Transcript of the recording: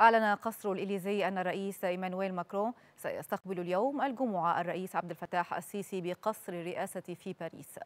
أعلن قصر الإليزي أن الرئيس إيمانويل ماكرون سيستقبل اليوم الجمعة الرئيس عبد الفتاح السيسي بقصر الرئاسة في باريس